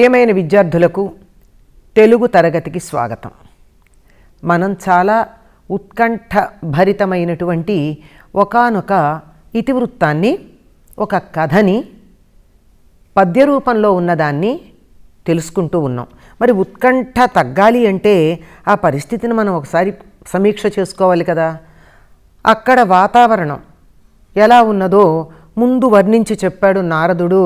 ప్రియమైన విద్యార్థులకు తెలుగు తరగతికి స్వాగతం మనం చాలా ఉత్కంఠ భరితమైనటువంటి ఒకనొక ఇతివృత్తాన్ని ఒక కథని పద్య రూపంలో ఉన్నదాన్ని తెలుసుకుంటూ ఉన్నాం మరి ఉత్కంఠ తగ్గాలి అంటే ఆ పరిస్థితిని మనం ఒకసారి సమీక్ష చేసుకోవాలి కదా అక్కడ వాతావరణం ఎలా ఉన్నదో ముందు వర్ణించి చెప్పాడు నారదుడు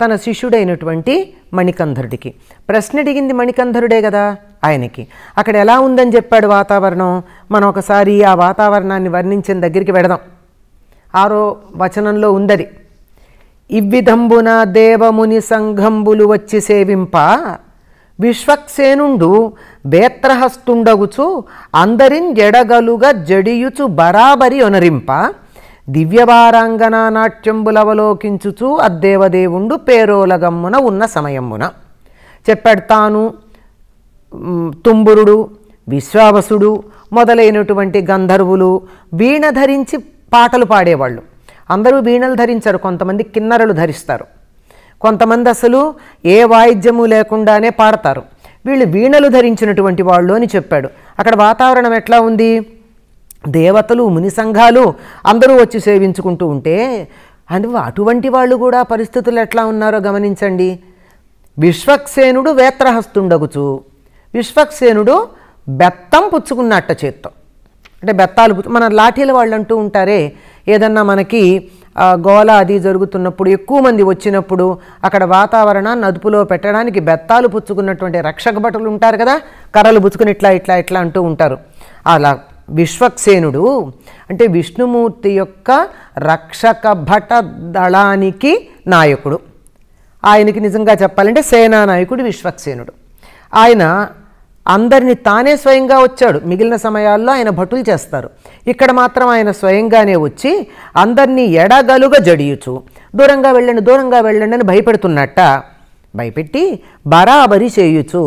తన శిష్యుడైనటువంటి మణికంధరుడికి ప్రశ్న అడిగింది మణికంధరుడే కదా ఆయనకి అక్కడ ఎలా ఉందని చెప్పాడు వాతావరణం మనం ఒకసారి ఆ వాతావరణాన్ని వర్ణించిన దగ్గరికి వెడదాం ఆరో వచనంలో ఉందది ఇవ్విధంబున దేవముని సంఘంబులు వచ్చి సేవింప విశ్వక్సేనుండు బేత్రహస్తుండగుచు అందరిన్ జడగలుగా జడియుచు బరాబరి ఒనరింప దివ్యభారాంగన నాట్యంబులవలోకించుచూ అద్దేవదేవుండు పేరోలగమ్మున ఉన్న సమయమున చెప్పెడతాను తుంబురుడు విశ్వావసుడు మొదలైనటువంటి గంధర్వులు వీణ ధరించి పాటలు పాడేవాళ్ళు అందరూ వీణలు ధరించరు కొంతమంది కిన్నరలు ధరిస్తారు కొంతమంది అసలు ఏ వాయిద్యము లేకుండానే పాడతారు వీళ్ళు వీణలు ధరించినటువంటి వాళ్ళు అని చెప్పాడు అక్కడ వాతావరణం ఎట్లా ఉంది దేవతలు ముని సంఘాలు అందరూ వచ్చి సేవించుకుంటూ ఉంటే అని అటువంటి వాళ్ళు కూడా పరిస్థితులు ఎట్లా ఉన్నారో గమనించండి విశ్వక్సేనుడు వేత్రహస్తుండగుచు విశ్వక్సేనుడు బెత్తం పుచ్చుకున్నట్ట చేత్తో అంటే బెత్తాలు పుచ్చు మన లాఠీల వాళ్ళు అంటూ ఉంటారే ఏదన్నా మనకి గోళ అది జరుగుతున్నప్పుడు ఎక్కువ మంది వచ్చినప్పుడు అక్కడ వాతావరణాన్ని అదుపులో పెట్టడానికి బెత్తాలు పుచ్చుకున్నటువంటి రక్షక భటులు ఉంటారు కదా కర్రలు పుచ్చుకుని ఇట్లా ఇట్లా ఇట్లా అంటూ ఉంటారు అలా విశ్వక్సేనుడు అంటే విష్ణుమూర్తి యొక్క రక్షక భట దళానికి నాయకుడు ఆయనకి నిజంగా చెప్పాలంటే సేనా నాయకుడు విశ్వక్సేనుడు ఆయన అందరిని తానే స్వయంగా వచ్చాడు మిగిలిన సమయాల్లో ఆయన భటులు చేస్తారు ఇక్కడ మాత్రం ఆయన స్వయంగానే వచ్చి అందరినీ ఎడగలుగా జడియుచు దూరంగా వెళ్ళండి దూరంగా వెళ్ళండి అని భయపెడుతున్నట్ట భయపెట్టి బరాబరి చేయొచ్చు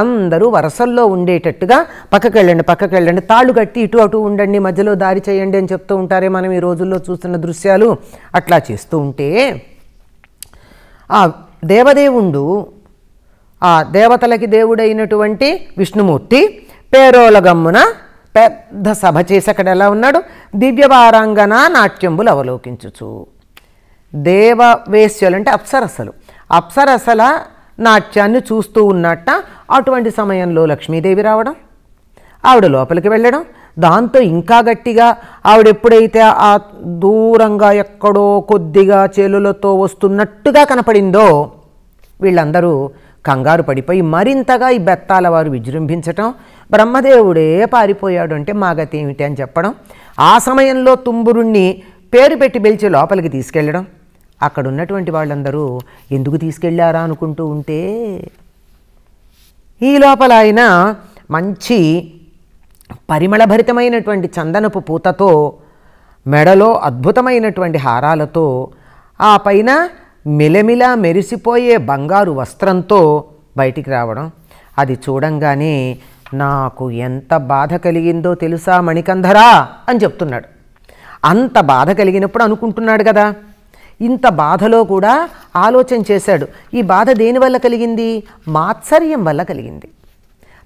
అందరూ వరసల్లో ఉండేటట్టుగా పక్కకెళ్ళండి పక్కకెళ్ళండి తాళ్ళు కట్టి ఇటు అటు ఉండండి మధ్యలో దారి చేయండి అని చెప్తూ ఉంటారే మనం ఈ రోజుల్లో చూస్తున్న దృశ్యాలు అట్లా చేస్తూ ఉంటే ఆ దేవదేవుడు ఆ దేవతలకి దేవుడైనటువంటి విష్ణుమూర్తి పేరోలగమ్మున పెద్ద సభ చేసి అక్కడ ఎలా ఉన్నాడు దివ్యవారాంగన నాట్యంబులు అవలోకించుచు దేవవేశ్యులు అంటే అప్సరసలు అప్సరసల నాట్యాన్ని చూస్తూ ఉన్నట్ట అటువంటి సమయంలో లక్ష్మీదేవి రావడం ఆవిడ లోపలికి వెళ్ళడం దాంతో ఇంకా గట్టిగా ఆవిడ ఎప్పుడైతే ఆ దూరంగా ఎక్కడో కొద్దిగా చేలులతో వస్తున్నట్టుగా కనపడిందో వీళ్ళందరూ కంగారు పడిపోయి మరింతగా ఈ బెత్తాల వారు విజృంభించటం బ్రహ్మదేవుడే పారిపోయాడు అంటే మాగతి ఏమిటి అని చెప్పడం ఆ సమయంలో తుంబురుణ్ణి పేరు పెట్టి పిలిచి లోపలికి తీసుకెళ్ళడం అక్కడ ఉన్నటువంటి వాళ్ళందరూ ఎందుకు తీసుకెళ్ళారా అనుకుంటూ ఉంటే ఈ లోపల ఆయన మంచి పరిమళభరితమైనటువంటి చందనపు పూతతో మెడలో అద్భుతమైనటువంటి హారాలతో ఆ పైన మెలమిలా మెరిసిపోయే బంగారు వస్త్రంతో బయటికి రావడం అది చూడంగానే నాకు ఎంత బాధ కలిగిందో తెలుసా మణికంధరా అని చెప్తున్నాడు అంత బాధ కలిగినప్పుడు అనుకుంటున్నాడు కదా ఇంత బాధలో కూడా ఆలోచన చేశాడు ఈ బాధ దేనివల్ల కలిగింది మాత్సర్యం వల్ల కలిగింది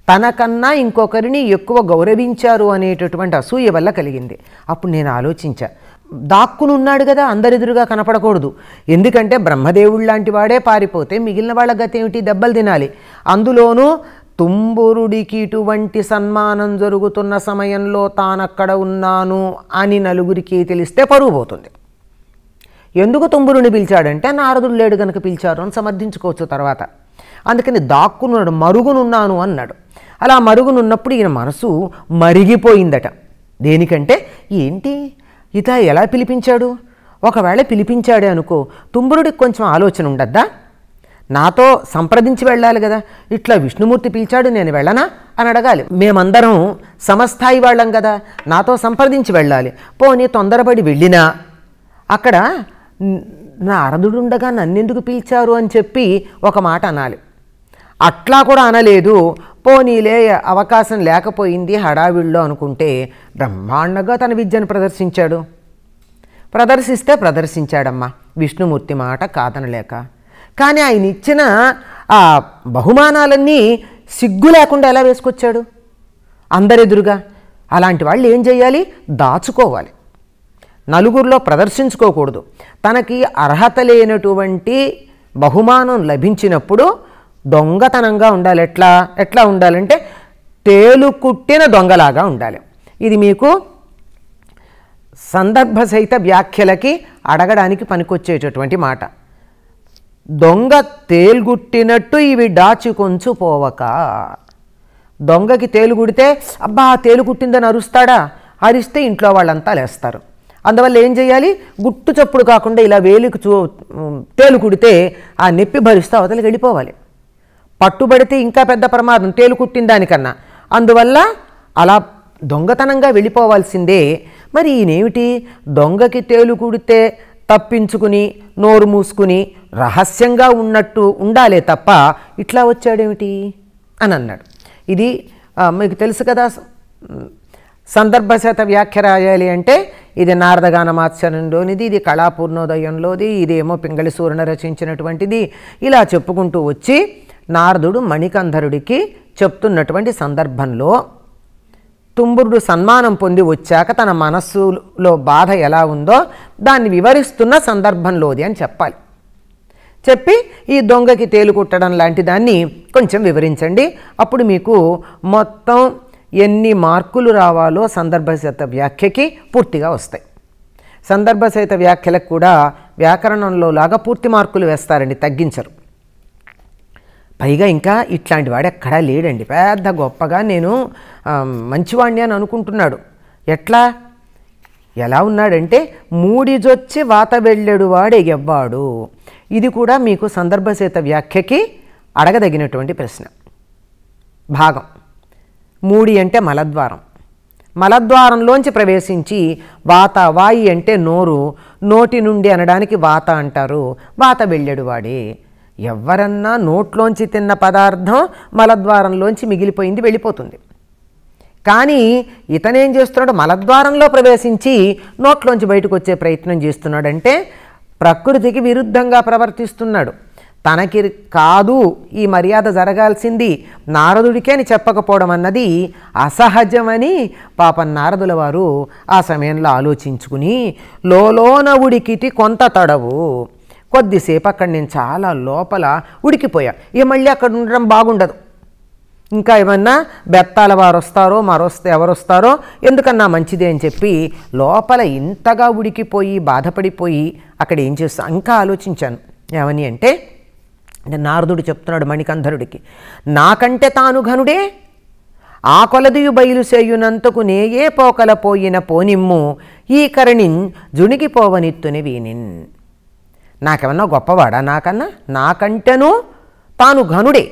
తనకన్నా ఇంకొకరిని ఎక్కువ గౌరవించారు అనేటటువంటి అసూయ వల్ల కలిగింది అప్పుడు నేను ఆలోచించా దాక్కునున్నాడు కదా అందరెదురుగా కనపడకూడదు ఎందుకంటే బ్రహ్మదేవుడు లాంటి వాడే పారిపోతే మిగిలిన వాళ్ళ గత ఏమిటి దెబ్బలు తినాలి అందులోనూ తుంబురుడికి ఇటువంటి సన్మానం జరుగుతున్న సమయంలో తానక్కడ ఉన్నాను అని నలుగురికి తెలిస్తే పరుగు పోతుంది ఎందుకు తుమ్మురుని పిలిచాడంటే నారదుడు లేడు కనుక పిలిచారు అని సమర్థించుకోవచ్చు తర్వాత అందుకని దాక్కున్నాడు మరుగునున్నాను అన్నాడు అలా మరుగునున్నప్పుడు ఈయన మనసు మరిగిపోయిందట దేనికంటే ఏంటి ఇత ఎలా పిలిపించాడు ఒకవేళ పిలిపించాడే అనుకో తుమ్మురుడికి కొంచెం ఆలోచన ఉండద్దా నాతో సంప్రదించి వెళ్ళాలి కదా ఇట్లా విష్ణుమూర్తి పిలిచాడు నేను వెళ్ళనా అని అడగాలి మేమందరం సమస్థాయి వాళ్ళం కదా నాతో సంప్రదించి వెళ్ళాలి పోనీ తొందరపడి వెళ్ళినా అక్కడ నా అరదుడుండగా నన్నెందుకు పిలిచారు అని చెప్పి ఒక మాట అనాలి అట్లా కూడా అనలేదు పోనీలే అవకాశం లేకపోయింది హడావిడిలో అనుకుంటే బ్రహ్మాండంగా తన విద్యను ప్రదర్శించాడు ప్రదర్శిస్తే ప్రదర్శించాడమ్మా విష్ణుమూర్తి మాట కాదనలేక కానీ ఆయన ఇచ్చిన ఆ బహుమానాలన్నీ సిగ్గు లేకుండా ఎలా వేసుకొచ్చాడు అందరెదురుగా అలాంటి వాళ్ళు ఏం చేయాలి దాచుకోవాలి నలుగురిలో ప్రదర్శించుకోకూడదు తనకి అర్హత లేనటువంటి బహుమానం లభించినప్పుడు దొంగతనంగా ఉండాలి ఎట్లా ఎట్లా ఉండాలంటే తేలుకుట్టిన దొంగలాగా ఉండాలి ఇది మీకు సందర్భ సహిత వ్యాఖ్యలకి అడగడానికి పనికొచ్చేటటువంటి మాట దొంగ తేలుగుట్టినట్టు ఇవి దాచుకొంచుపోవక దొంగకి తేలుగుడితే అబ్బా తేలుగుట్టిందని అరుస్తాడా అరిస్తే ఇంట్లో వాళ్ళంతా లేస్తారు అందువల్ల ఏం చేయాలి గుట్టు చప్పుడు కాకుండా ఇలా వేలికి చూ తేలు కుడితే ఆ నొప్పి భరిస్తూ అవతలకి వెళ్ళిపోవాలి పట్టుబడితే ఇంకా పెద్ద ప్రమాదం తేలు కుట్టిన దానికన్నా అందువల్ల అలా దొంగతనంగా వెళ్ళిపోవాల్సిందే మరి ఈయనేమిటి దొంగకి తేలు కుడితే తప్పించుకుని నోరు మూసుకుని రహస్యంగా ఉన్నట్టు ఉండాలే తప్ప ఇట్లా వచ్చాడేమిటి అని అన్నాడు ఇది మీకు తెలుసు కదా సందర్భశాత వ్యాఖ్య రాయాలి అంటే ఇది నారదగానమాత్సరంలోనిది ఇది కళాపూర్ణోదయంలోది ఇదేమో పింగళి సూర్యుని రచించినటువంటిది ఇలా చెప్పుకుంటూ వచ్చి నారదుడు మణికంధరుడికి చెప్తున్నటువంటి సందర్భంలో తుంబురుడు సన్మానం పొంది వచ్చాక తన మనస్సులో బాధ ఎలా ఉందో దాన్ని వివరిస్తున్న సందర్భంలోది అని చెప్పాలి చెప్పి ఈ దొంగకి తేలు కుట్టడం లాంటి దాన్ని కొంచెం వివరించండి అప్పుడు మీకు మొత్తం ఎన్ని మార్కులు రావాలో సందర్భసహిత వ్యాఖ్యకి పూర్తిగా వస్తాయి సందర్భసహిత వ్యాఖ్యలకు కూడా వ్యాకరణంలో లాగా పూర్తి మార్కులు వేస్తారండి తగ్గించరు పైగా ఇంకా ఇట్లాంటి వాడు ఎక్కడా లేడండి పెద్ద గొప్పగా నేను మంచివాణ్ణి అని అనుకుంటున్నాడు ఎట్లా ఎలా ఉన్నాడంటే మూడిజొచ్చి వాత వెళ్ళాడు వాడు ఎవ్వాడు ఇది కూడా మీకు సందర్భసేత వ్యాఖ్యకి అడగదగినటువంటి ప్రశ్న భాగం మూడి అంటే మలద్వారం మలద్వారంలోంచి ప్రవేశించి వాత వాయి అంటే నోరు నోటి నుండి అనడానికి వాత అంటారు వాత వెళ్ళెడువాడే ఎవరన్నా నోట్లోంచి తిన్న పదార్థం మలద్వారంలోంచి మిగిలిపోయింది వెళ్ళిపోతుంది కానీ ఇతనేం చేస్తున్నాడు మలద్వారంలో ప్రవేశించి నోట్లోంచి బయటకు వచ్చే ప్రయత్నం చేస్తున్నాడంటే ప్రకృతికి విరుద్ధంగా ప్రవర్తిస్తున్నాడు తనకి కాదు ఈ మర్యాద జరగాల్సింది నారదుడికే అని చెప్పకపోవడం అన్నది అసహజమని పాపం నారదుల వారు ఆ సమయంలో ఆలోచించుకుని లోలోన ఉడికిటి కొంత తడవు కొద్దిసేపు అక్కడ నేను చాలా లోపల ఉడికిపోయా ఇక మళ్ళీ అక్కడ ఉండడం బాగుండదు ఇంకా ఏమన్నా బెత్తాల వారు వస్తారో మరొస్తే ఎవరు వస్తారో ఎందుకన్నా మంచిది అని చెప్పి లోపల ఇంతగా ఉడికిపోయి బాధపడిపోయి అక్కడ ఏం చేస్తా ఇంకా ఆలోచించాను ఏమని అంటే అంటే నారదుడు చెప్తున్నాడు మణికంధరుడికి నాకంటే తాను ఘనుడే ఆ కొలదియు బయలుసేయునంతకు నేయే పోకల పోయిన పోనిమ్ము ఈ కరణిన్ జునిగిపోవనిత్తుని వీనిన్ నాకేమన్నా గొప్పవాడా నాకన్నా నాకంటేను తాను ఘనుడే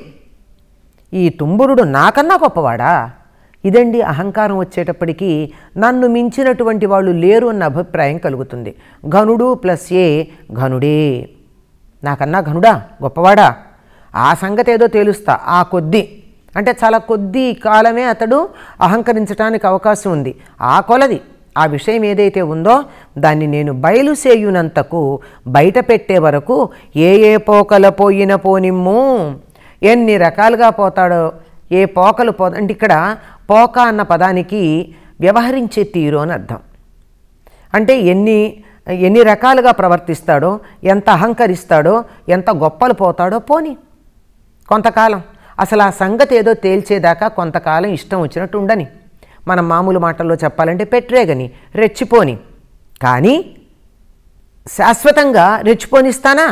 ఈ తుంబురుడు నాకన్నా గొప్పవాడా ఇదండి అహంకారం వచ్చేటప్పటికీ నన్ను మించినటువంటి వాళ్ళు లేరు అన్న అభిప్రాయం కలుగుతుంది ఘనుడు ప్లస్ ఏ ఘనుడే నాకన్నా ఘనుడా గొప్పవాడా ఆ సంగతి ఏదో తేలుస్తా ఆ కొద్ది అంటే చాలా కొద్ది కాలమే అతడు అహంకరించడానికి అవకాశం ఉంది ఆ కొలది ఆ విషయం ఏదైతే ఉందో దాన్ని నేను బయలుసేయునంతకు బయట పెట్టే వరకు ఏ ఏ పోకల పోయిన పోనిమ్ము ఎన్ని రకాలుగా పోతాడో ఏ పోకలు పో అంటే ఇక్కడ పోక అన్న పదానికి వ్యవహరించే తీరు అని అర్థం అంటే ఎన్ని ఎన్ని రకాలుగా ప్రవర్తిస్తాడో ఎంత అహంకరిస్తాడో ఎంత గొప్పలు పోతాడో పోని కొంతకాలం అసలు ఆ సంగతి ఏదో తేల్చేదాకా కొంతకాలం ఇష్టం వచ్చినట్టు ఉండని మనం మామూలు మాటల్లో చెప్పాలంటే పెట్టరేగని రెచ్చిపోని కానీ శాశ్వతంగా రెచ్చిపోనిస్తానా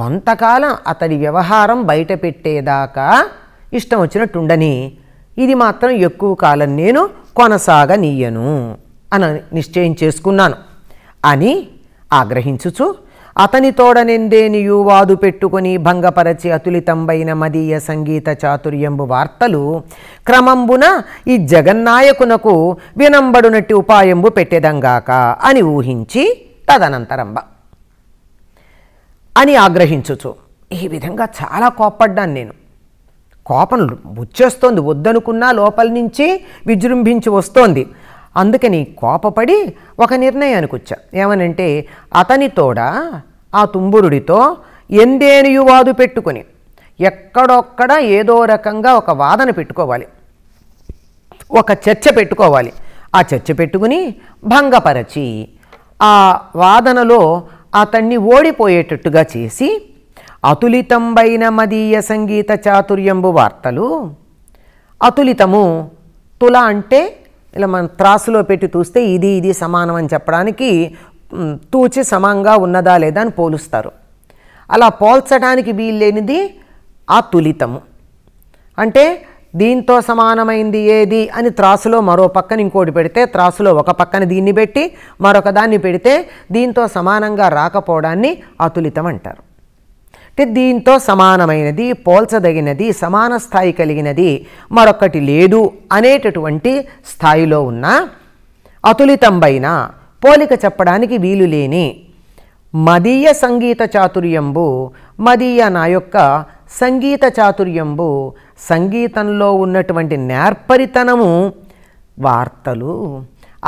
కొంతకాలం అతడి వ్యవహారం బయట పెట్టేదాకా ఇష్టం వచ్చినట్టుండని ఇది మాత్రం ఎక్కువ కాలం నేను కొనసాగనీయను అని నిశ్చయం చేసుకున్నాను అని ఆగ్రహించుచు అతని అతనితోడనెందేని వాదు పెట్టుకుని భంగపరచి అతులితంబైన మదీయ సంగీత చాతుర్యంబు వార్తలు క్రమంబున ఈ జగన్నాయకునకు వినంబడునట్టి ఉపాయంబు పెట్టెదంగాక అని ఊహించి తదనంతరంబ అని ఆగ్రహించుచు ఈ విధంగా చాలా కోప్పడ్డాను నేను కోపం వచ్చేస్తోంది వద్దనుకున్నా లోపల నుంచి విజృంభించి వస్తోంది అందుకని కోపపడి ఒక నిర్ణయానికి వచ్చా ఏమనంటే అతనితోడ ఆ తుంబురుడితో ఎందేనియువాదు పెట్టుకుని ఎక్కడొక్కడ ఏదో రకంగా ఒక వాదన పెట్టుకోవాలి ఒక చర్చ పెట్టుకోవాలి ఆ చర్చ పెట్టుకుని భంగపరచి ఆ వాదనలో అతన్ని ఓడిపోయేటట్టుగా చేసి అతులితంబైన మదీయ సంగీత చాతుర్యంబు వార్తలు అతులితము తుల అంటే ఇలా మనం త్రాసులో పెట్టి చూస్తే ఇది ఇది సమానం అని చెప్పడానికి తూచి సమంగా ఉన్నదా లేదా అని పోలుస్తారు అలా పోల్చడానికి వీల్లేనిది ఆ తులితము అంటే దీంతో సమానమైంది ఏది అని త్రాసులో మరో పక్కన ఇంకోటి పెడితే త్రాసులో ఒక పక్కన దీన్ని పెట్టి మరొక దాన్ని పెడితే దీంతో సమానంగా రాకపోవడాన్ని అతులితం అంటారు అంటే దీంతో సమానమైనది పోల్చదగినది సమాన స్థాయి కలిగినది మరొకటి లేదు అనేటటువంటి స్థాయిలో ఉన్న అతులితంబైన పోలిక చెప్పడానికి వీలు లేని మదీయ సంగీత చాతుర్యంబు మదీయ నా యొక్క సంగీత చాతుర్యంబు సంగీతంలో ఉన్నటువంటి నేర్పరితనము వార్తలు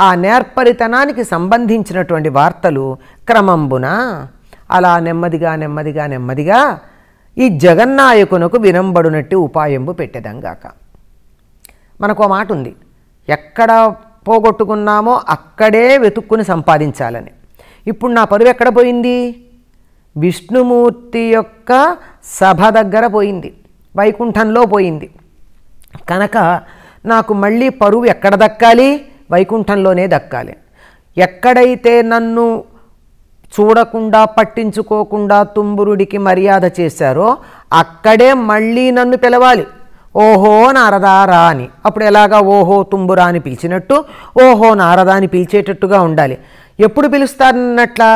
ఆ నేర్పరితనానికి సంబంధించినటువంటి వార్తలు క్రమంబున అలా నెమ్మదిగా నెమ్మదిగా నెమ్మదిగా ఈ జగన్నాయకునకు వినంబడునట్టు ఉపాయంబు పెట్టేదంగాక మనకు మాట ఉంది ఎక్కడ పోగొట్టుకున్నామో అక్కడే వెతుక్కుని సంపాదించాలని ఇప్పుడు నా పరువు ఎక్కడ పోయింది విష్ణుమూర్తి యొక్క సభ దగ్గర పోయింది వైకుంఠంలో పోయింది కనుక నాకు మళ్ళీ పరువు ఎక్కడ దక్కాలి వైకుంఠంలోనే దక్కాలి ఎక్కడైతే నన్ను చూడకుండా పట్టించుకోకుండా తుంబురుడికి మర్యాద చేశారో అక్కడే మళ్ళీ నన్ను పిలవాలి ఓహో రా అని అప్పుడు ఎలాగా ఓహో తుంబురా అని పిలిచినట్టు ఓహో నారదా అని పిలిచేటట్టుగా ఉండాలి ఎప్పుడు పిలుస్తారన్నట్లా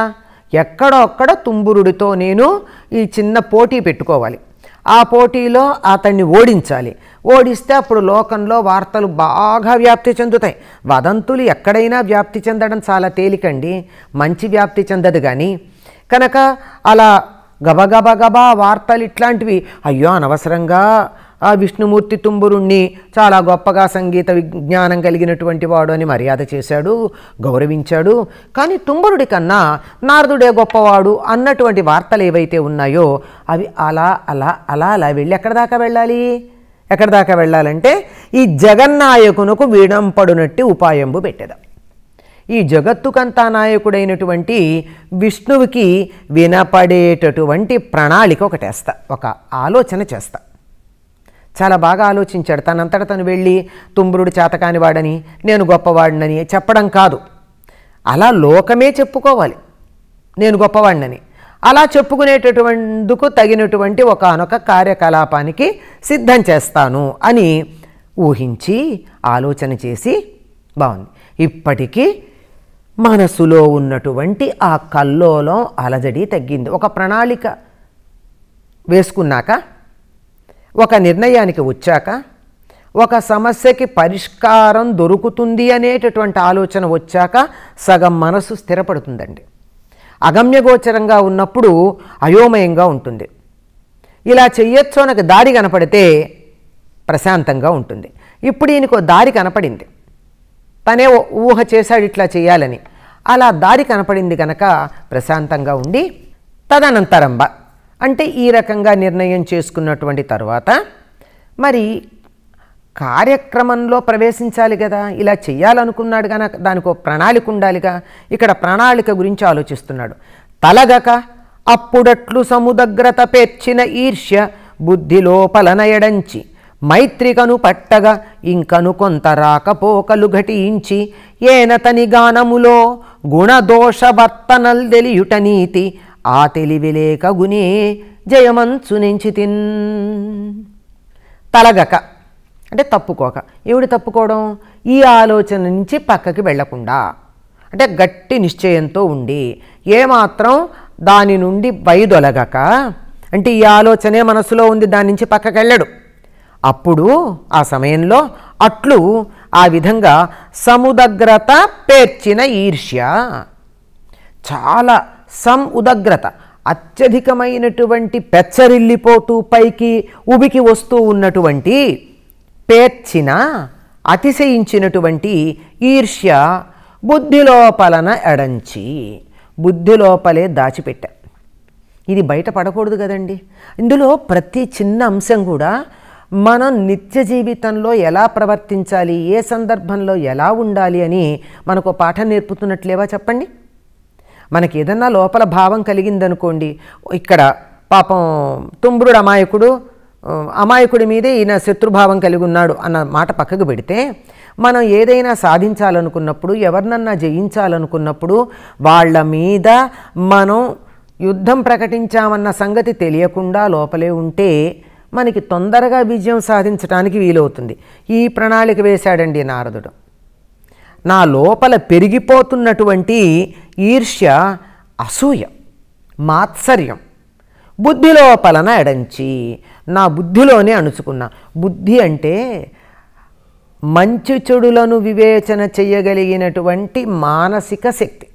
ఎక్కడొక్కడ తుంబురుడితో నేను ఈ చిన్న పోటీ పెట్టుకోవాలి ఆ పోటీలో అతన్ని ఓడించాలి ఓడిస్తే అప్పుడు లోకంలో వార్తలు బాగా వ్యాప్తి చెందుతాయి వదంతులు ఎక్కడైనా వ్యాప్తి చెందడం చాలా తేలికండి మంచి వ్యాప్తి చెందదు కానీ కనుక అలా గబగబగబా వార్తలు ఇట్లాంటివి అయ్యో అనవసరంగా ఆ విష్ణుమూర్తి తుంబురుణ్ణి చాలా గొప్పగా సంగీత విజ్ఞానం కలిగినటువంటి వాడు అని మర్యాద చేశాడు గౌరవించాడు కానీ తుంబరుడి కన్నా నారదుడే గొప్పవాడు అన్నటువంటి వార్తలు ఏవైతే ఉన్నాయో అవి అలా అలా అలా అలా వెళ్ళి ఎక్కడ దాకా వెళ్ళాలి ఎక్కడ దాకా వెళ్ళాలంటే ఈ జగన్నాయకునకు వీడంపడునట్టి ఉపాయంబు పెట్టేదాం ఈ జగత్తుకంతా నాయకుడైనటువంటి విష్ణువుకి వినపడేటటువంటి ప్రణాళిక ఒకటేస్తా ఒక ఆలోచన చేస్తా చాలా బాగా ఆలోచించాడు తనంతట తను వెళ్ళి తుమ్మురుడు చేతకానివాడని నేను గొప్పవాడినని చెప్పడం కాదు అలా లోకమే చెప్పుకోవాలి నేను గొప్పవాడినని అలా చెప్పుకునేటటువందుకు తగినటువంటి ఒకనొక కార్యకలాపానికి సిద్ధం చేస్తాను అని ఊహించి ఆలోచన చేసి బాగుంది ఇప్పటికీ మనసులో ఉన్నటువంటి ఆ కల్లోలం అలజడి తగ్గింది ఒక ప్రణాళిక వేసుకున్నాక ఒక నిర్ణయానికి వచ్చాక ఒక సమస్యకి పరిష్కారం దొరుకుతుంది అనేటటువంటి ఆలోచన వచ్చాక సగం మనసు స్థిరపడుతుందండి అగమ్యగోచరంగా ఉన్నప్పుడు అయోమయంగా ఉంటుంది ఇలా చెయ్యొచ్చు నాకు దారి కనపడితే ప్రశాంతంగా ఉంటుంది ఇప్పుడు ఈయనకు దారి కనపడింది తనే ఊహ చేశాడు ఇట్లా చేయాలని అలా దారి కనపడింది కనుక ప్రశాంతంగా ఉండి తదనంతరం అంటే ఈ రకంగా నిర్ణయం చేసుకున్నటువంటి తర్వాత మరి కార్యక్రమంలో ప్రవేశించాలి కదా ఇలా చేయాలనుకున్నాడు కనుక దానికో ప్రణాళిక ఉండాలిగా ఇక్కడ ప్రణాళిక గురించి ఆలోచిస్తున్నాడు తలగక అప్పుడట్లు సముదగ్రత పెర్చిన ఈర్ష్య బుద్ధిలోపలనయడంచి మైత్రికను పట్టగా ఇంకను కొంత రాకపోకలు ఘటించి ఏనతని గానములో గుణదోషవర్తనల్ తెలియుట నీతి ఆ తెలివిలేక గుని జయమంచు తిన్ తలగక అంటే తప్పుకోక ఏమిటి తప్పుకోవడం ఈ ఆలోచన నుంచి పక్కకి వెళ్లకుండా అంటే గట్టి నిశ్చయంతో ఉండి ఏమాత్రం దాని నుండి బయదొలగక అంటే ఈ ఆలోచనే మనసులో ఉంది దాని నుంచి పక్కకి వెళ్ళడు అప్పుడు ఆ సమయంలో అట్లు ఆ విధంగా సముదగ్రత పేర్చిన ఈర్ష్య చాలా సం ఉదగ్రత అత్యధికమైనటువంటి పెచ్చరిల్లిపోతూ పైకి ఉబికి వస్తూ ఉన్నటువంటి పేర్చిన అతిశయించినటువంటి ఈర్ష్య బుద్ధిలోపలన ఎడంచి బుద్ధిలోపలే దాచిపెట్టా ఇది బయట పడకూడదు కదండి ఇందులో ప్రతి చిన్న అంశం కూడా మనం నిత్య జీవితంలో ఎలా ప్రవర్తించాలి ఏ సందర్భంలో ఎలా ఉండాలి అని మనకు పాఠం నేర్పుతున్నట్లేవా చెప్పండి మనకి ఏదన్నా లోపల భావం కలిగిందనుకోండి ఇక్కడ పాపం తుమ్ముడు అమాయకుడు అమాయకుడి మీదే ఈయన శత్రుభావం కలిగి ఉన్నాడు అన్న మాట పక్కకు పెడితే మనం ఏదైనా సాధించాలనుకున్నప్పుడు ఎవరినన్నా జయించాలనుకున్నప్పుడు వాళ్ళ మీద మనం యుద్ధం ప్రకటించామన్న సంగతి తెలియకుండా లోపలే ఉంటే మనకి తొందరగా విజయం సాధించడానికి వీలవుతుంది ఈ ప్రణాళిక వేశాడండి నారదుడు నా లోపల పెరిగిపోతున్నటువంటి ఈర్ష్య అసూయ మాత్సర్యం బుద్ధిలో పలన ఎడంచి నా బుద్ధిలోనే అణుచుకున్నా బుద్ధి అంటే మంచి చెడులను వివేచన చేయగలిగినటువంటి మానసిక శక్తి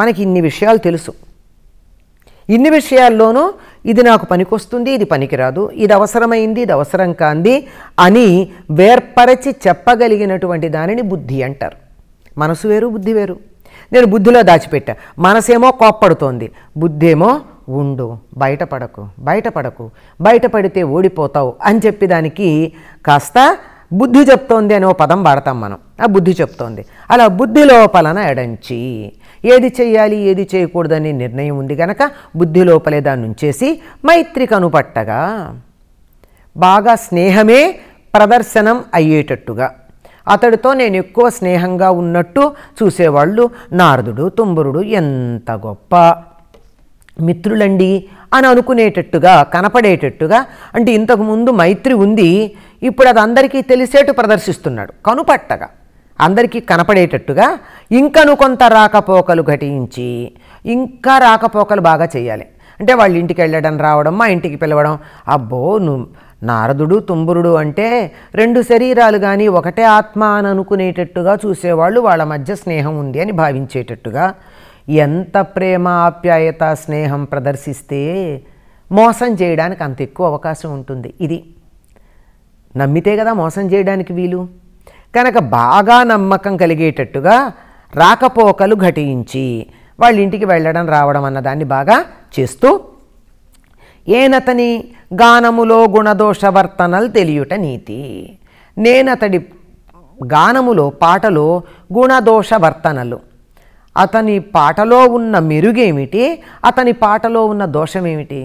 మనకి ఇన్ని విషయాలు తెలుసు ఇన్ని విషయాల్లోనూ ఇది నాకు పనికొస్తుంది ఇది పనికిరాదు ఇది అవసరమైంది ఇది అవసరం కాంది అని వేర్పరచి చెప్పగలిగినటువంటి దానిని బుద్ధి అంటారు మనసు వేరు బుద్ధి వేరు నేను బుద్ధిలో దాచిపెట్టా మనసేమో కోప్పడుతోంది బుద్ధేమో ఉండు బయటపడకు బయటపడకు బయటపడితే ఓడిపోతావు అని చెప్పి దానికి కాస్త బుద్ధి చెప్తోంది అనే ఓ పదం వాడతాం మనం ఆ బుద్ధి చెప్తోంది అలా బుద్ధి లోపలన ఎడంచి ఏది చేయాలి ఏది చేయకూడదని నిర్ణయం ఉంది గనక బుద్ధి లోపలే దాన్ని ఉంచేసి మైత్రి కనుపట్టగా బాగా స్నేహమే ప్రదర్శనం అయ్యేటట్టుగా అతడితో నేను ఎక్కువ స్నేహంగా ఉన్నట్టు చూసేవాళ్ళు నారదుడు తుంబురుడు ఎంత గొప్ప మిత్రులండి అని అనుకునేటట్టుగా కనపడేటట్టుగా అంటే ఇంతకుముందు మైత్రి ఉంది ఇప్పుడు అది అందరికీ తెలిసేటు ప్రదర్శిస్తున్నాడు కనుపట్టగా అందరికీ కనపడేటట్టుగా ఇంకను కొంత రాకపోకలు ఘటించి ఇంకా రాకపోకలు బాగా చేయాలి అంటే వాళ్ళ ఇంటికి వెళ్ళడం రావడం మా ఇంటికి పిలవడం అబ్బో నువ్వు నారదుడు తుంబురుడు అంటే రెండు శరీరాలు కానీ ఒకటే ఆత్మ అని అనుకునేటట్టుగా చూసేవాళ్ళు వాళ్ళ మధ్య స్నేహం ఉంది అని భావించేటట్టుగా ఎంత ప్రేమ ఆప్యాయత స్నేహం ప్రదర్శిస్తే మోసం చేయడానికి అంత ఎక్కువ అవకాశం ఉంటుంది ఇది నమ్మితే కదా మోసం చేయడానికి వీలు కనుక బాగా నమ్మకం కలిగేటట్టుగా రాకపోకలు ఘటించి వాళ్ళ ఇంటికి వెళ్ళడం రావడం అన్నదాన్ని బాగా చేస్తూ ఏనతని గానములో గుణదోషవర్తనలు తెలియుట నీతి నేనతడి గానములో పాటలో గుణదోషవర్తనలు అతని పాటలో ఉన్న మెరుగేమిటి అతని పాటలో ఉన్న దోషమేమిటి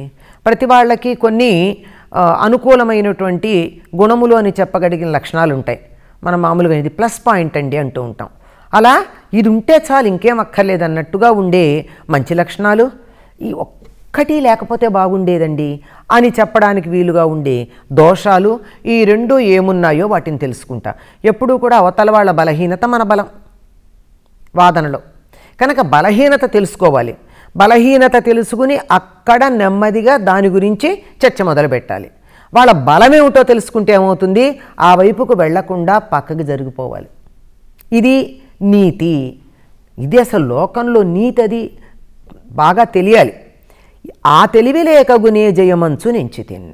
ప్రతి వాళ్ళకి కొన్ని అనుకూలమైనటువంటి గుణములు అని చెప్పగలిగిన లక్షణాలు ఉంటాయి మనం మామూలుగా ఇది ప్లస్ పాయింట్ అండి అంటూ ఉంటాం అలా ఇది ఉంటే చాలు ఇంకేం అక్కర్లేదు అన్నట్టుగా ఉండే మంచి లక్షణాలు ఈ ఒక్క ఒక్కటి లేకపోతే బాగుండేదండి అని చెప్పడానికి వీలుగా ఉండే దోషాలు ఈ రెండు ఏమున్నాయో వాటిని తెలుసుకుంటా ఎప్పుడూ కూడా అవతల వాళ్ళ బలహీనత మన బలం వాదనలో కనుక బలహీనత తెలుసుకోవాలి బలహీనత తెలుసుకుని అక్కడ నెమ్మదిగా దాని గురించి చర్చ మొదలుపెట్టాలి వాళ్ళ బలమేమిటో తెలుసుకుంటే ఏమవుతుంది ఆ వైపుకు వెళ్లకుండా పక్కకి జరిగిపోవాలి ఇది నీతి ఇది అసలు లోకంలో నీతి అది బాగా తెలియాలి ఆ తెలివి లేకగునే జయమంచు నించితిన్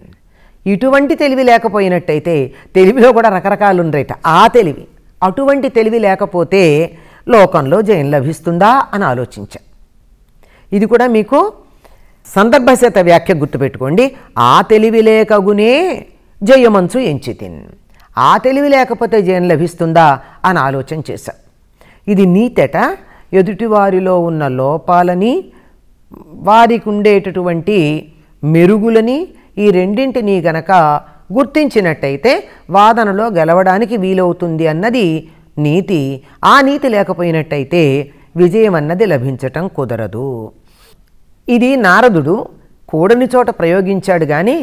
ఇటువంటి తెలివి లేకపోయినట్టయితే తెలివిలో కూడా రకరకాలు ఉండేట ఆ తెలివి అటువంటి తెలివి లేకపోతే లోకంలో జయం లభిస్తుందా అని ఆలోచించ ఇది కూడా మీకు సందర్భశత వ్యాఖ్య గుర్తుపెట్టుకోండి ఆ తెలివి లేకగునే జయమంచు ఎంచితిన్ ఆ తెలివి లేకపోతే జయం లభిస్తుందా అని ఆలోచన చేశా ఇది నీతట ఎదుటివారిలో ఉన్న లోపాలని వారికి ఉండేటటువంటి మెరుగులని ఈ రెండింటినీ గనక గుర్తించినట్టయితే వాదనలో గెలవడానికి వీలవుతుంది అన్నది నీతి ఆ నీతి లేకపోయినట్టయితే విజయం అన్నది లభించటం కుదరదు ఇది నారదుడు కూడని చోట ప్రయోగించాడు కానీ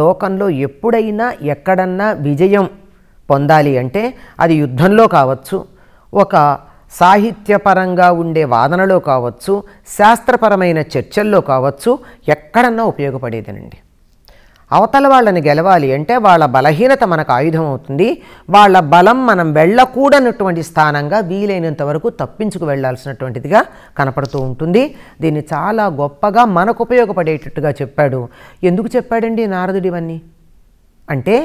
లోకంలో ఎప్పుడైనా ఎక్కడన్నా విజయం పొందాలి అంటే అది యుద్ధంలో కావచ్చు ఒక సాహిత్యపరంగా ఉండే వాదనలో కావచ్చు శాస్త్రపరమైన చర్చల్లో కావచ్చు ఎక్కడన్నా ఉపయోగపడేదనండి అవతల వాళ్ళని గెలవాలి అంటే వాళ్ళ బలహీనత మనకు ఆయుధం అవుతుంది వాళ్ళ బలం మనం వెళ్ళకూడనటువంటి స్థానంగా వీలైనంత వరకు తప్పించుకు వెళ్లాల్సినటువంటిదిగా కనపడుతూ ఉంటుంది దీన్ని చాలా గొప్పగా మనకు ఉపయోగపడేటట్టుగా చెప్పాడు ఎందుకు చెప్పాడండి నారదుడు ఇవన్నీ అంటే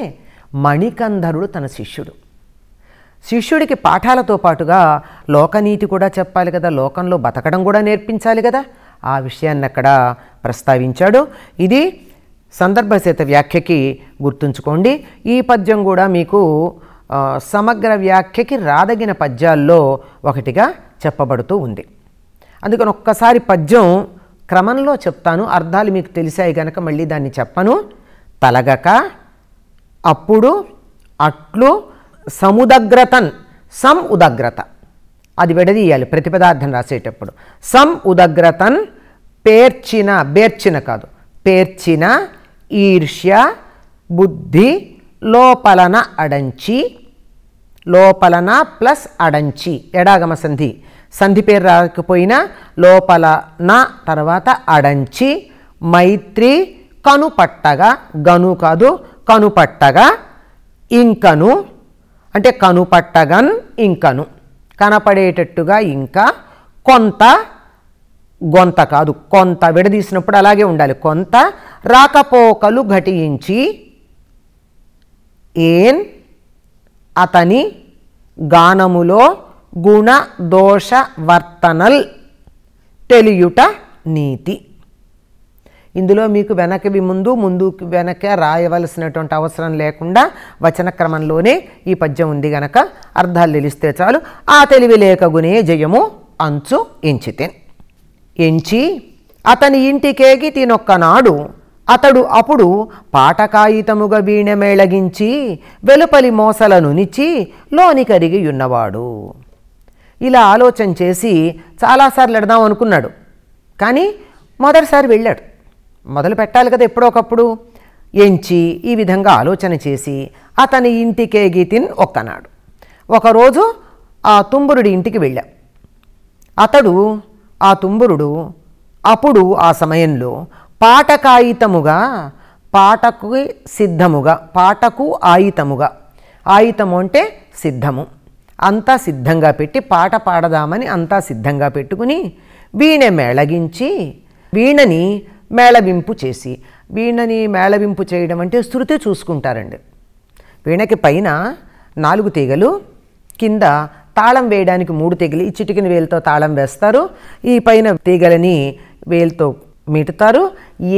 మణికంధరుడు తన శిష్యుడు శిష్యుడికి పాఠాలతో పాటుగా లోకనీతి కూడా చెప్పాలి కదా లోకంలో బతకడం కూడా నేర్పించాలి కదా ఆ విషయాన్ని అక్కడ ప్రస్తావించాడు ఇది సందర్భసేత వ్యాఖ్యకి గుర్తుంచుకోండి ఈ పద్యం కూడా మీకు సమగ్ర వ్యాఖ్యకి రాదగిన పద్యాల్లో ఒకటిగా చెప్పబడుతూ ఉంది అందుకని ఒక్కసారి పద్యం క్రమంలో చెప్తాను అర్థాలు మీకు తెలిసాయి గనక మళ్ళీ దాన్ని చెప్పను తలగక అప్పుడు అట్లు సముదగ్రతన్ సమ్ ఉదగ్రత అది విడదీయాలి ప్రతిపదార్థం రాసేటప్పుడు సమ్ ఉదగ్రతన్ పేర్చిన బేర్చిన కాదు పేర్చిన ఈర్ష్య బుద్ధి లోపలన అడంచి లోపలన ప్లస్ అడంచి ఎడాగమ సంధి సంధి పేరు రాకపోయినా లోపల నా తర్వాత అడంచి మైత్రి కనుపట్టగా గను కాదు కనుపట్టగా ఇంకను అంటే కనుపట్టగన్ ఇంకను కనపడేటట్టుగా ఇంకా కొంత గొంత కాదు కొంత విడదీసినప్పుడు అలాగే ఉండాలి కొంత రాకపోకలు ఘటించి ఏన్ అతని గానములో గుణ దోష వర్తనల్ తెలియుట నీతి ఇందులో మీకు వెనకవి ముందు ముందు వెనక రాయవలసినటువంటి అవసరం లేకుండా వచన క్రమంలోనే ఈ పద్యం ఉంది గనక అర్థాలు తెలిస్తే చాలు ఆ తెలివి లేకగునే జయము అంచు ఎంచితెన్ ఎంచి అతని ఇంటికేగి తినొక్కనాడు అతడు అప్పుడు పాటకాయితముగా వీణ మేళగించి వెలుపలి మోసలను నిచి లోనికరిగి ఉన్నవాడు ఇలా ఆలోచన చేసి చాలాసార్లు ఎడదాం అనుకున్నాడు కానీ మొదటిసారి వెళ్ళాడు మొదలు పెట్టాలి కదా ఎప్పుడొకప్పుడు ఎంచి ఈ విధంగా ఆలోచన చేసి అతని ఇంటికే గీతిన్ ఒక్కనాడు ఒకరోజు ఆ తుంబురుడి ఇంటికి వెళ్ళాం అతడు ఆ తుంబురుడు అప్పుడు ఆ సమయంలో పాటకాయితముగా పాటకు సిద్ధముగా పాటకు ఆయితముగా ఆయుతము అంటే సిద్ధము అంతా సిద్ధంగా పెట్టి పాట పాడదామని అంతా సిద్ధంగా పెట్టుకుని వీణ మేళగించి వీణని మేళవింపు చేసి వీణని మేళవింపు చేయడం అంటే శృతి చూసుకుంటారండి వీణకి పైన నాలుగు తీగలు కింద తాళం వేయడానికి మూడు తీగలు ఈ చిటికిన వేలుతో తాళం వేస్తారు ఈ పైన తీగలని వేలుతో మిటుతారు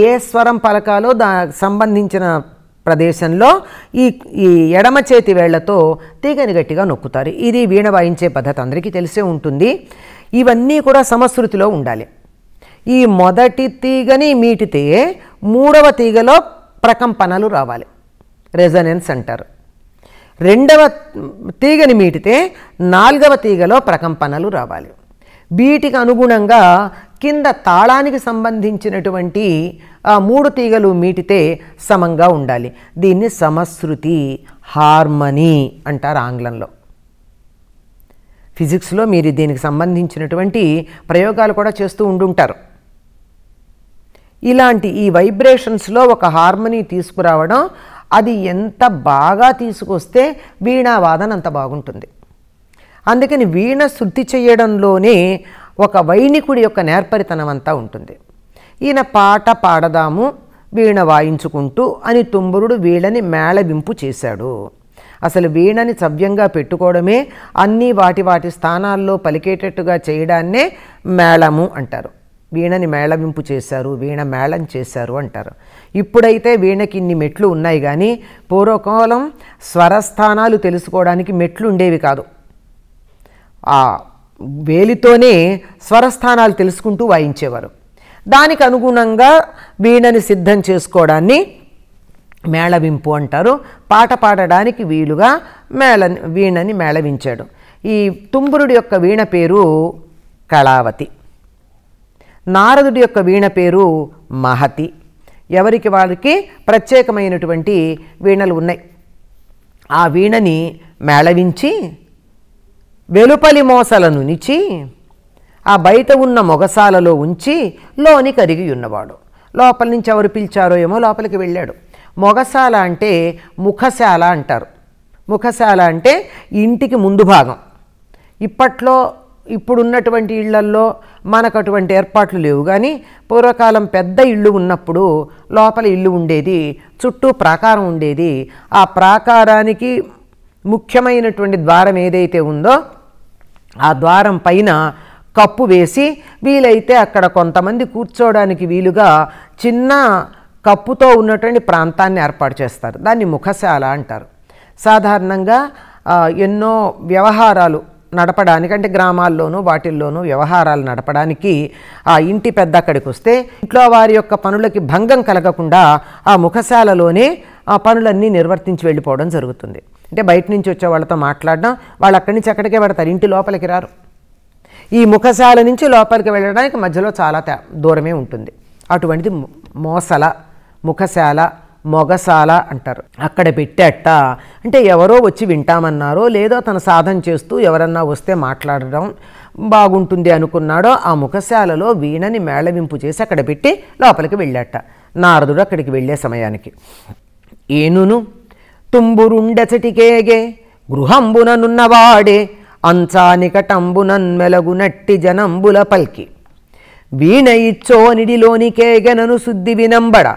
ఏ స్వరం పలకాలో దా సంబంధించిన ప్రదేశంలో ఈ ఈ ఎడమ చేతి వేళ్లతో తీగని గట్టిగా నొక్కుతారు ఇది వీణ వాయించే పద్ధతి అందరికీ తెలిసే ఉంటుంది ఇవన్నీ కూడా సమశృతిలో ఉండాలి ఈ మొదటి తీగని మీటితే మూడవ తీగలో ప్రకంపనలు రావాలి రెజనెన్స్ అంటారు రెండవ తీగని మీటితే నాలుగవ తీగలో ప్రకంపనలు రావాలి వీటికి అనుగుణంగా కింద తాళానికి సంబంధించినటువంటి మూడు తీగలు మీటితే సమంగా ఉండాలి దీన్ని సమశ్రుతి హార్మనీ అంటారు ఆంగ్లంలో ఫిజిక్స్లో మీరు దీనికి సంబంధించినటువంటి ప్రయోగాలు కూడా చేస్తూ ఉండుంటారు ఇలాంటి ఈ వైబ్రేషన్స్లో ఒక హార్మనీ తీసుకురావడం అది ఎంత బాగా తీసుకొస్తే వీణావాదన అంత బాగుంటుంది అందుకని వీణ శుద్ధి చేయడంలోనే ఒక వైణికుడి యొక్క నేర్పరితనం అంతా ఉంటుంది ఈయన పాట పాడదాము వీణ వాయించుకుంటూ అని తుంబురుడు వీళ్ళని మేళవింపు చేశాడు అసలు వీణని సవ్యంగా పెట్టుకోవడమే అన్నీ వాటి వాటి స్థానాల్లో పలికేటట్టుగా చేయడాన్నే మేళము అంటారు వీణని మేళవింపు చేశారు వీణ మేళం చేశారు అంటారు ఇప్పుడైతే వీణకి ఇన్ని మెట్లు ఉన్నాయి కానీ పూర్వకాలం స్వరస్థానాలు తెలుసుకోవడానికి మెట్లు ఉండేవి కాదు ఆ వేలితోనే స్వరస్థానాలు తెలుసుకుంటూ వాయించేవారు దానికి అనుగుణంగా వీణని సిద్ధం చేసుకోవడాన్ని మేళవింపు అంటారు పాట పాడడానికి వీలుగా మేళ వీణని మేళవించాడు ఈ తుంబురుడి యొక్క వీణ పేరు కళావతి నారదుడి యొక్క వీణ పేరు మహతి ఎవరికి వాళ్ళకి ప్రత్యేకమైనటువంటి వీణలు ఉన్నాయి ఆ వీణని మేళవించి వెలుపలి మోసలను నిచి ఆ బయట ఉన్న మొగసాలలో ఉంచి లోని కరిగి ఉన్నవాడు లోపల నుంచి ఎవరు పిలిచారో ఏమో లోపలికి వెళ్ళాడు మొగసాల అంటే ముఖశాల అంటారు ముఖశాల అంటే ఇంటికి ముందు భాగం ఇప్పట్లో ఇప్పుడున్నటువంటి ఇళ్లల్లో మనకు అటువంటి ఏర్పాట్లు లేవు కానీ పూర్వకాలం పెద్ద ఇళ్ళు ఉన్నప్పుడు లోపల ఇల్లు ఉండేది చుట్టూ ప్రాకారం ఉండేది ఆ ప్రాకారానికి ముఖ్యమైనటువంటి ద్వారం ఏదైతే ఉందో ఆ ద్వారం పైన కప్పు వేసి వీలైతే అక్కడ కొంతమంది కూర్చోవడానికి వీలుగా చిన్న కప్పుతో ఉన్నటువంటి ప్రాంతాన్ని ఏర్పాటు చేస్తారు దాన్ని ముఖశాల అంటారు సాధారణంగా ఎన్నో వ్యవహారాలు నడపడానికి అంటే గ్రామాల్లోనూ వాటిల్లోనూ వ్యవహారాలు నడపడానికి ఆ ఇంటి పెద్ద అక్కడికి వస్తే ఇంట్లో వారి యొక్క పనులకి భంగం కలగకుండా ఆ ముఖశాలలోనే ఆ పనులన్నీ నిర్వర్తించి వెళ్ళిపోవడం జరుగుతుంది అంటే బయట నుంచి వచ్చే వాళ్ళతో మాట్లాడడం వాళ్ళు అక్కడి నుంచి అక్కడికే పెడతారు ఇంటి లోపలికి రారు ఈ ముఖశాల నుంచి లోపలికి వెళ్ళడానికి మధ్యలో చాలా దూరమే ఉంటుంది అటువంటిది మోసల ముఖశాల మొగసాల అంటారు అక్కడ పెట్టేట అంటే ఎవరో వచ్చి వింటామన్నారో లేదో తన సాధన చేస్తూ ఎవరన్నా వస్తే మాట్లాడడం బాగుంటుంది అనుకున్నాడో ఆ ముఖశాలలో వీణని మేళవింపు చేసి అక్కడ పెట్టి లోపలికి వెళ్ళాట నారదుడు అక్కడికి వెళ్ళే సమయానికి ఏనును తుంబురుండచటికేగే గృహంబుననున్నవాడే అంచానికటంబునన్మెలగునట్టి జనంబుల పల్కి వీణ ఇచ్చో నిడిలోనికేగనను శుద్ధి వినంబడ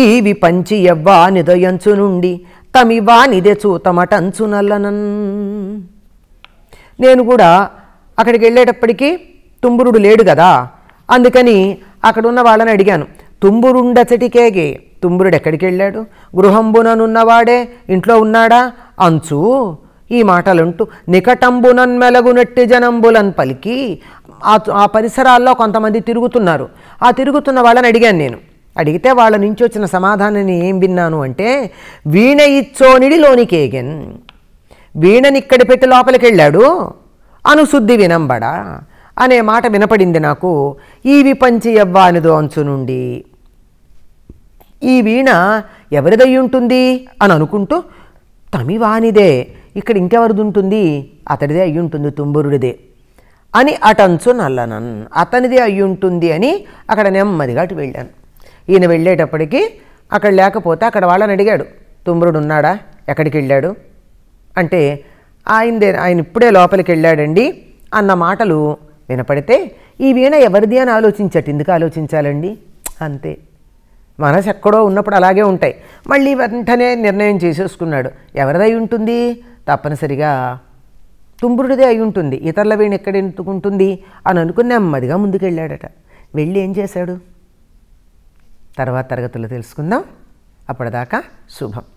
ఈ పంచి ఎవ్వా నిదయంచు నుండి తమివా నిదెచు చూతమటంచు నల్లనన్ నేను కూడా అక్కడికి వెళ్ళేటప్పటికీ తుంబురుడు లేడు కదా అందుకని అక్కడున్న వాళ్ళని అడిగాను తుంబురుండచటికేగి తుంబురుడు ఎక్కడికి వెళ్ళాడు గృహంబుననున్నవాడే ఇంట్లో ఉన్నాడా అంచు ఈ మాటలుంటూ నికటంబునన్ మెలగునట్టి జనంబులన్ పలికి ఆ పరిసరాల్లో కొంతమంది తిరుగుతున్నారు ఆ తిరుగుతున్న వాళ్ళని అడిగాను నేను అడిగితే వాళ్ళ నుంచి వచ్చిన సమాధానాన్ని ఏం విన్నాను అంటే వీణ ఇచ్చోనిడి లోనికేగెన్ వీణని ఇక్కడ పెట్టి లోపలికి వెళ్ళాడు అనుశుద్ధి వినంబడ అనే మాట వినపడింది నాకు ఈ విపంచి ఎవ్వానిదో అంచు నుండి ఈ వీణ ఎవరిదై ఉంటుంది అని అనుకుంటూ తమివానిదే ఇక్కడ ఇంకెవరిది ఉంటుంది అతడిదే అయ్యి ఉంటుంది తుంబురుడిదే అని అటంచు నల్లనన్ అతనిదే అయ్యుంటుంది ఉంటుంది అని అక్కడ నెమ్మదిగా అటు వెళ్ళాను ఈయన వెళ్ళేటప్పటికీ అక్కడ లేకపోతే అక్కడ వాళ్ళని అడిగాడు తుమ్రుడు ఉన్నాడా ఎక్కడికి వెళ్ళాడు అంటే ఆయనదే ఆయన ఇప్పుడే లోపలికి వెళ్ళాడండి అన్న మాటలు వినపడితే ఈ వీణ ఎవరిది అని ఆలోచించట్టు ఎందుకు ఆలోచించాలండి అంతే మనసు ఎక్కడో ఉన్నప్పుడు అలాగే ఉంటాయి మళ్ళీ వెంటనే నిర్ణయం చేసేసుకున్నాడు ఎవరిదై ఉంటుంది తప్పనిసరిగా తుంబురుడిదే అయి ఉంటుంది ఇతరుల వీణ ఎక్కడ ఎందుకుంటుంది అని అనుకుని నెమ్మదిగా ముందుకెళ్ళాడట వెళ్ళి ఏం చేశాడు తర్వాత తరగతులు తెలుసుకుందాం అప్పటిదాకా శుభం